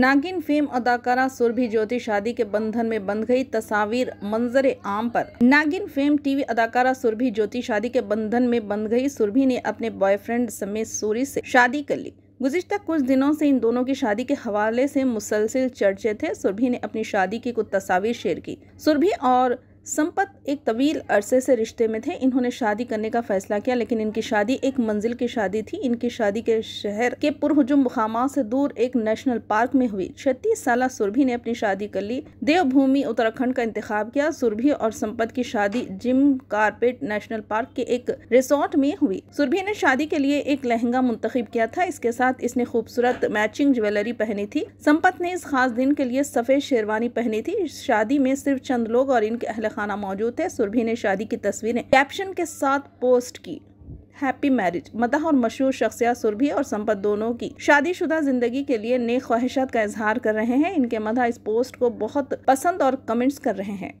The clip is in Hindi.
नागिन फेम अदाकारा सुरभि ज्योति शादी के बंधन में बंध गई तस्वीर मंजर आम पर नागिन फेम टीवी अदाकारा सुरभि ज्योति शादी के बंधन में बंध गई सुरभि ने अपने बॉयफ्रेंड समेत सूरी से शादी कर ली गुजशत कुछ दिनों से इन दोनों की शादी के हवाले से मुसलसिल चर्चे थे सुरभि ने अपनी शादी की कुछ तस्वीर शेयर की सुरभि और संपत एक तवील अरसे से रिश्ते में थे इन्होंने शादी करने का फैसला किया लेकिन इनकी शादी एक मंजिल की शादी थी इनकी शादी के शहर के पुरहुजुम खामा से दूर एक नेशनल पार्क में हुई छत्तीस साल सुरभि ने अपनी शादी कर ली देवभूमि उत्तराखंड का इंतखब किया सुरभि और संपत की शादी जिम कार्पेट नेशनल पार्क के एक रिसोर्ट में हुई सुरभि ने शादी के लिए एक लहंगा मुंतखब किया था इसके साथ इसने खूबसूरत मैचिंग ज्वेलरी पहनी थी संपत ने इस खास दिन के लिए सफेद शेरवानी पहनी थी शादी में सिर्फ चंद लोग और इनके अहल खाना मौजूद है सुरभि ने शादी की तस्वीरें कैप्शन के साथ पोस्ट की हैप्पी मैरिज मदह और मशहूर शख्सियत सुरभि और संपत दोनों की शादीशुदा जिंदगी के लिए नेक ख्वाहिशात का इजहार कर रहे हैं इनके मदह इस पोस्ट को बहुत पसंद और कमेंट्स कर रहे हैं